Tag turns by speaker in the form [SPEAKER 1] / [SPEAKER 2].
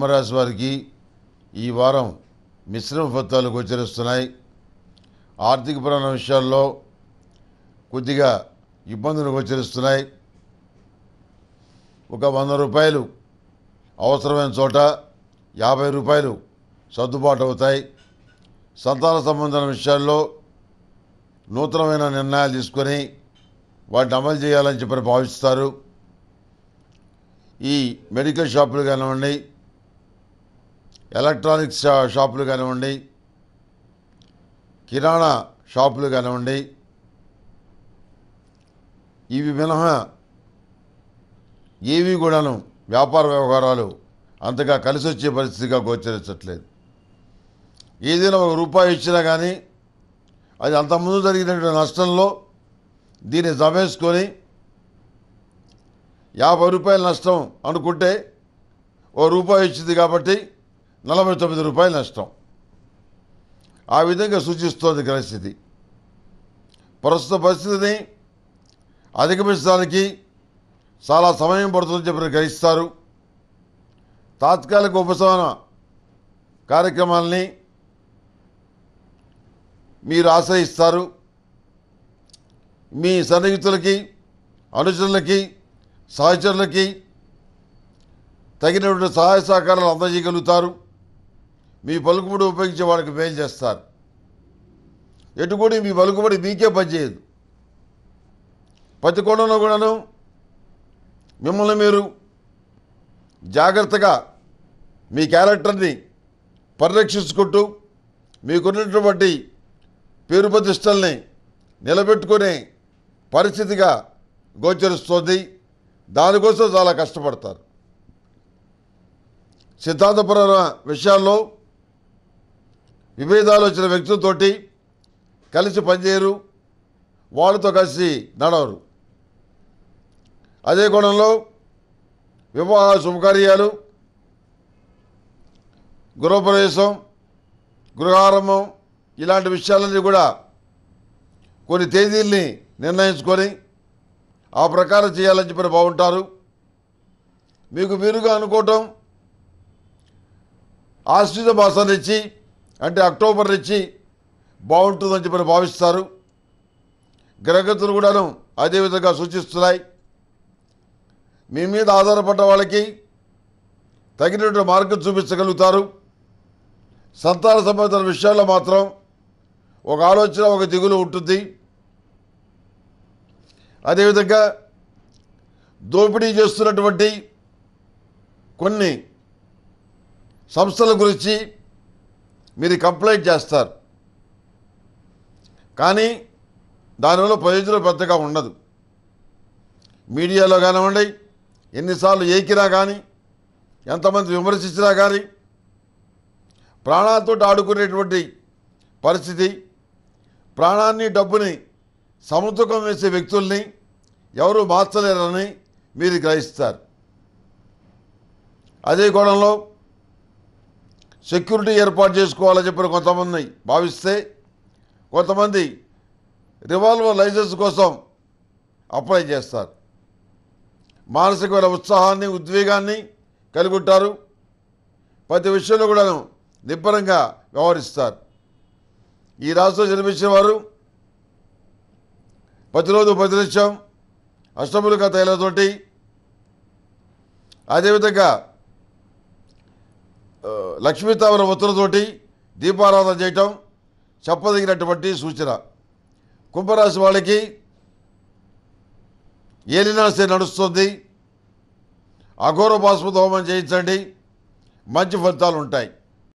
[SPEAKER 1] సింహరాశి వారికి ఈ వారం మిశ్రమ ఫలితాలు గోచరిస్తున్నాయి ఆర్థిక పరమైన విషయాల్లో కొద్దిగా ఇబ్బందులు గోచరిస్తున్నాయి ఒక వంద రూపాయలు అవసరమైన చోట యాభై రూపాయలు సర్దుబాటు అవుతాయి సంతాన సంబంధమైన విషయాల్లో నూతనమైన నిర్ణయాలు తీసుకొని వాటిని అమలు చేయాలని చెప్పని భావిస్తారు ఈ మెడికల్ షాపులు కానివ్వండి ఎలక్ట్రానిక్స్ షాపులు కానివ్వండి కిరాణా షాపులు కానివ్వండి ఇవి మినహా ఏవి కూడాను వ్యాపార వ్యవహారాలు అంతగా కలిసి వచ్చే పరిస్థితిగా గోచరించట్లేదు ఏదైనా ఒక రూపాయి ఇచ్చినా కానీ అది అంతకుముందు జరిగినటువంటి నష్టంలో దీన్ని జమేసుకొని యాభై రూపాయల నష్టం అనుకుంటే ఓ రూపాయి ఇచ్చింది కాబట్టి నలభై తొమ్మిది రూపాయలు నష్టం ఆ విధంగా సూచిస్తోంది పరిస్థితి ప్రస్తుత పరిస్థితిని అధిగమించడానికి చాలా సమయం పడుతుందని చెప్పి గ్రహిస్తారు తాత్కాలిక ఉపశమన కార్యక్రమాల్ని మీరు ఆశ్రయిస్తారు మీ సన్నిహితులకి అనుచరులకి సహచరులకి తగినటువంటి సహాయ సహకారాలు అందజేయగలుగుతారు మీ పలుకుబడి ఉపయోగించే వాళ్ళకి మేలు చేస్తారు ఎటుకొని మీ పలుకుబడి మీకే పనిచేయదు ప్రతి కోణంలో కూడాను మిమ్మల్ని మీరు జాగ్రత్తగా మీ క్యారెక్టర్ని పరిరక్షించుకుంటూ మీకున్నటువంటి పేరు ప్రతిష్టల్ని నిలబెట్టుకునే పరిస్థితిగా గోచరిస్తుంది దానికోసం చాలా కష్టపడతారు సిద్ధాంతపరమైన విషయాల్లో విభేదాలు వచ్చిన వ్యక్తులతో కలిసి పనిచేయరు వాళ్ళతో కలిసి నడవరు అదే కోణంలో వివాహ శుభకార్యాలు గృహప్రవేశం గృహారంభం ఇలాంటి విషయాలన్నీ కూడా కొన్ని తేదీల్ని నిర్ణయించుకొని ఆ ప్రకారం చేయాలని చెప్పి బాగుంటారు మీకు మీరుగా అనుకోవటం ఆశ్రిత భాషనిచ్చి అంటే అక్టోబర్ నుంచి బాగుంటుందని చెప్పి భావిస్తారు గ్రహగతులు కూడాను అదేవిధంగా సూచిస్తున్నాయి మీ మీద ఆధారపడ్డ వాళ్ళకి తగినటువంటి మార్గం చూపించగలుగుతారు సంతాన సంబంధమైన విషయాల్లో మాత్రం ఒక ఆలోచన ఒక దిగులు ఉంటుంది అదేవిధంగా దోపిడీ చేస్తున్నటువంటి కొన్ని సంస్థల గురించి మీరు కంప్లైంట్ చేస్తారు కానీ దానివల్ల ప్రయోజనం పెద్దగా ఉండదు మీడియాలో కానివ్వండి ఎన్నిసార్లు ఏకినా కానీ ఎంతమంది విమర్శించినా కానీ ప్రాణాలతో ఆడుకునేటువంటి పరిస్థితి ప్రాణాన్ని డబ్బుని సముద్రకం వేసే వ్యక్తుల్ని ఎవరు మార్చలేరని మీరు గ్రహిస్తారు అదే కోణంలో సెక్యూరిటీ ఏర్పాటు చేసుకోవాలని చెప్పిన కొంతమంది భావిస్తే కొంతమంది రివాల్వర్ లైసెన్స్ కోసం అప్లై చేస్తారు మానసికమైన ఉత్సాహాన్ని ఉద్వేగాన్ని కలిగి ఉంటారు ప్రతి విషయంలో కూడా నిబ్బరంగా వ్యవహరిస్తారు ఈ రాష్ట్రం జన్మించిన వారు ప్రతిరోజు ప్రతి నిత్యం అష్టములుగా తైలతోటి అదేవిధంగా లక్ష్మీతామర ఒత్తులతోటి దీపారాధన చేయటం చెప్పదగినటువంటి సూచన కుంభరాశి వాళ్ళకి ఏలినాశ నడుస్తుంది అఘోర బాస్పద హోమం చేయించండి మంచి ఫలితాలు ఉంటాయి